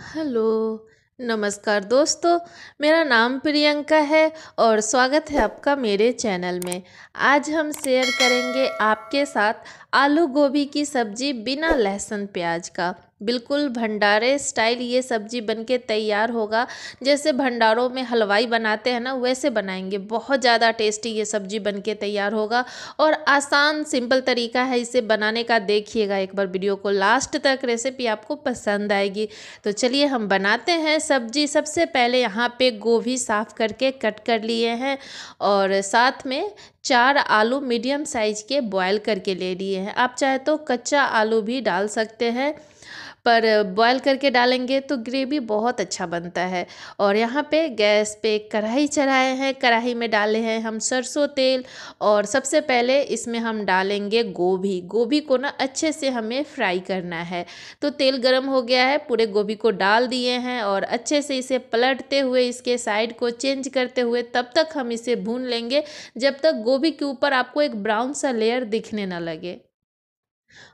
hello नमस्कार दोस्तों मेरा नाम प्रियंका है और स्वागत है आपका मेरे चैनल में आज हम शेयर करेंगे आपके साथ आलू गोभी की सब्ज़ी बिना लहसुन प्याज का बिल्कुल भंडारे स्टाइल ये सब्जी बनके तैयार होगा जैसे भंडारों में हलवाई बनाते हैं ना वैसे बनाएंगे बहुत ज़्यादा टेस्टी ये सब्जी बनके तैयार होगा और आसान सिंपल तरीका है इसे बनाने का देखिएगा एक बार वीडियो को लास्ट तक रेसिपी आपको पसंद आएगी तो चलिए हम बनाते हैं सब्जी सबसे पहले यहाँ पर गोभी साफ़ करके कट कर लिए हैं और साथ में चार आलू मीडियम साइज़ के बॉयल करके ले लिए हैं आप चाहे तो कच्चा आलू भी डाल सकते हैं पर बॉयल करके डालेंगे तो ग्रेवी बहुत अच्छा बनता है और यहाँ पे गैस पे कढ़ाई चढ़ाए हैं कढ़ाई में डाले हैं हम सरसों तेल और सबसे पहले इसमें हम डालेंगे गोभी गोभी को ना अच्छे से हमें फ्राई करना है तो तेल गर्म हो गया है पूरे गोभी को डाल दिए हैं और अच्छे से इसे पलटते हुए इसके साइड को चेंज करते हुए तब तक हम इसे भून लेंगे जब तक गोभी के ऊपर आपको एक ब्राउन सा लेयर दिखने ना लगे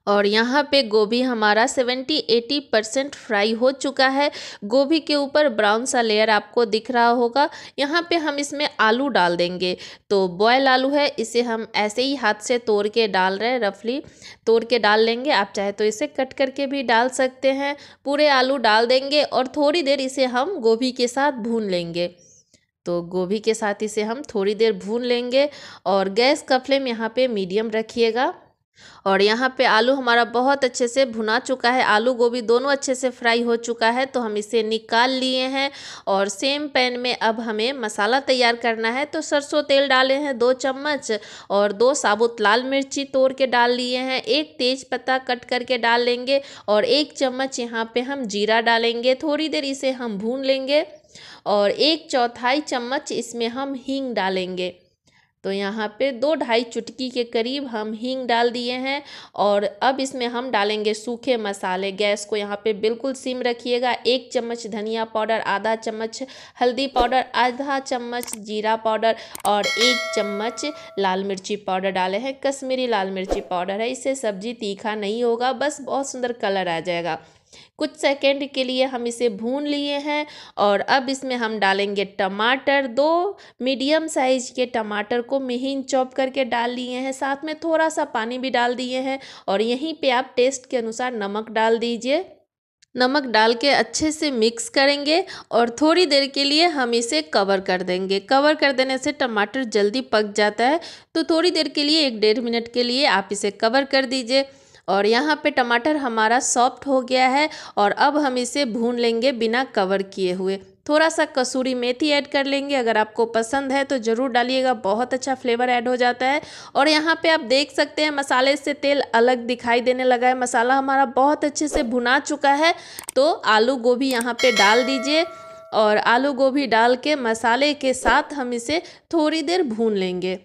और यहाँ पे गोभी हमारा 70-80 परसेंट फ्राई हो चुका है गोभी के ऊपर ब्राउन सा लेयर आपको दिख रहा होगा यहाँ पे हम इसमें आलू डाल देंगे तो बॉयल आलू है इसे हम ऐसे ही हाथ से तोड़ के डाल रहे हैं रफली तोड़ के डाल लेंगे आप चाहे तो इसे कट करके भी डाल सकते हैं पूरे आलू डाल देंगे और थोड़ी देर इसे हम गोभी के साथ भून लेंगे तो गोभी के साथ इसे हम थोड़ी देर भून लेंगे और गैस का फ्लेम यहाँ पर मीडियम रखिएगा और यहाँ पे आलू हमारा बहुत अच्छे से भुना चुका है आलू गोभी दोनों अच्छे से फ्राई हो चुका है तो हम इसे निकाल लिए हैं और सेम पैन में अब हमें मसाला तैयार करना है तो सरसों तेल डाले हैं दो चम्मच और दो साबुत लाल मिर्ची तोड़ के डाल लिए हैं एक तेज पत्ता कट करके डाल लेंगे और एक चम्मच यहाँ पर हम जीरा डालेंगे थोड़ी देर इसे हम भून लेंगे और एक चौथाई चम्मच इसमें हम हींग डालेंगे तो यहाँ पे दो ढाई चुटकी के करीब हम हींग डाल दिए हैं और अब इसमें हम डालेंगे सूखे मसाले गैस को यहाँ पे बिल्कुल सिम रखिएगा एक चम्मच धनिया पाउडर आधा चम्मच हल्दी पाउडर आधा चम्मच जीरा पाउडर और एक चम्मच लाल मिर्ची पाउडर डाले हैं कश्मीरी लाल मिर्ची पाउडर है इससे सब्ज़ी तीखा नहीं होगा बस बहुत सुंदर कलर आ जाएगा कुछ सेकेंड के लिए हम इसे भून लिए हैं और अब इसमें हम डालेंगे टमाटर दो मीडियम साइज के टमाटर को महीन चॉप करके डाल लिए हैं साथ में थोड़ा सा पानी भी डाल दिए हैं और यहीं पे आप टेस्ट के अनुसार नमक डाल दीजिए नमक डाल के अच्छे से मिक्स करेंगे और थोड़ी देर के लिए हम इसे कवर कर देंगे कवर कर देने से टमाटर जल्दी पक जाता है तो थोड़ी देर के लिए एक डेढ़ मिनट के लिए आप इसे कवर कर दीजिए और यहाँ पे टमाटर हमारा सॉफ्ट हो गया है और अब हम इसे भून लेंगे बिना कवर किए हुए थोड़ा सा कसूरी मेथी ऐड कर लेंगे अगर आपको पसंद है तो ज़रूर डालिएगा बहुत अच्छा फ्लेवर ऐड हो जाता है और यहाँ पे आप देख सकते हैं मसाले से तेल अलग दिखाई देने लगा है मसाला हमारा बहुत अच्छे से भुना चुका है तो आलू गोभी यहाँ पे डाल दीजिए और आलू गोभी डाल के मसाले के साथ हम इसे थोड़ी देर भून लेंगे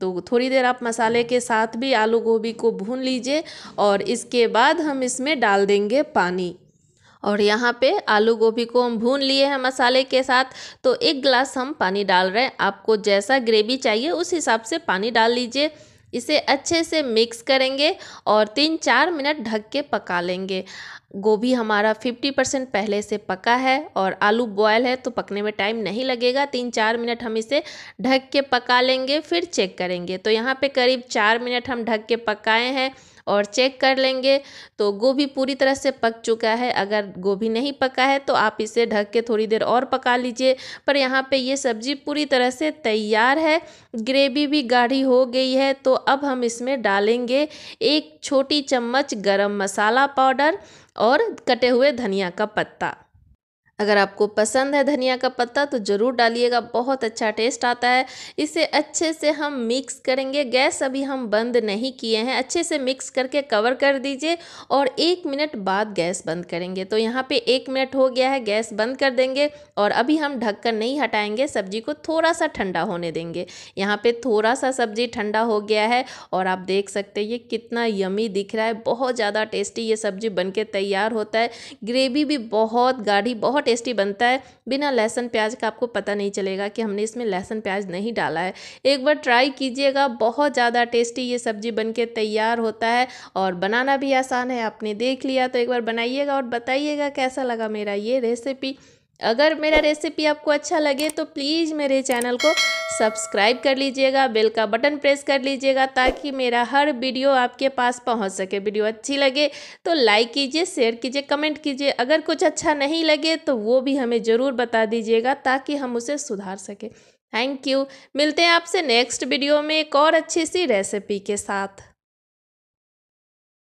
तो थोड़ी देर आप मसाले के साथ भी आलू गोभी को भून लीजिए और इसके बाद हम इसमें डाल देंगे पानी और यहाँ पे आलू गोभी को हम भून लिए हैं मसाले के साथ तो एक गिलास हम पानी डाल रहे हैं आपको जैसा ग्रेवी चाहिए उस हिसाब से पानी डाल लीजिए इसे अच्छे से मिक्स करेंगे और तीन चार मिनट ढक के पका लेंगे गोभी हमारा 50 परसेंट पहले से पका है और आलू बॉयल है तो पकने में टाइम नहीं लगेगा तीन चार मिनट हम इसे ढक के पका लेंगे फिर चेक करेंगे तो यहाँ पे करीब चार मिनट हम ढक के पकाए हैं और चेक कर लेंगे तो गोभी पूरी तरह से पक चुका है अगर गोभी नहीं पका है तो आप इसे ढक के थोड़ी देर और पका लीजिए पर यहाँ पे ये सब्ज़ी पूरी तरह से तैयार है ग्रेवी भी गाढ़ी हो गई है तो अब हम इसमें डालेंगे एक छोटी चम्मच गरम मसाला पाउडर और कटे हुए धनिया का पत्ता अगर आपको पसंद है धनिया का पत्ता तो ज़रूर डालिएगा बहुत अच्छा टेस्ट आता है इसे अच्छे से हम मिक्स करेंगे गैस अभी हम बंद नहीं किए हैं अच्छे से मिक्स करके कवर कर दीजिए और एक मिनट बाद गैस बंद करेंगे तो यहाँ पे एक मिनट हो गया है गैस बंद कर देंगे और अभी हम कर नहीं हटाएंगे सब्जी को थोड़ा सा ठंडा होने देंगे यहाँ पर थोड़ा सा सब्जी ठंडा हो गया है और आप देख सकते हैं ये कितना यमी दिख रहा है बहुत ज़्यादा टेस्टी ये सब्जी बन तैयार होता है ग्रेवी भी बहुत गाढ़ी बहुत टेस्टी बनता है बिना लहसुन प्याज का आपको पता नहीं चलेगा कि हमने इसमें लहसुन प्याज नहीं डाला है एक बार ट्राई कीजिएगा बहुत ज़्यादा टेस्टी ये सब्ज़ी बन तैयार होता है और बनाना भी आसान है आपने देख लिया तो एक बार बनाइएगा और बताइएगा कैसा लगा मेरा ये रेसिपी अगर मेरा रेसिपी आपको अच्छा लगे तो प्लीज़ मेरे चैनल को सब्सक्राइब कर लीजिएगा बेल का बटन प्रेस कर लीजिएगा ताकि मेरा हर वीडियो आपके पास पहुंच सके वीडियो अच्छी लगे तो लाइक कीजिए शेयर कीजिए कमेंट कीजिए अगर कुछ अच्छा नहीं लगे तो वो भी हमें ज़रूर बता दीजिएगा ताकि हम उसे सुधार सकें थैंक यू मिलते हैं आपसे नेक्स्ट वीडियो में एक और अच्छी सी रेसिपी के साथ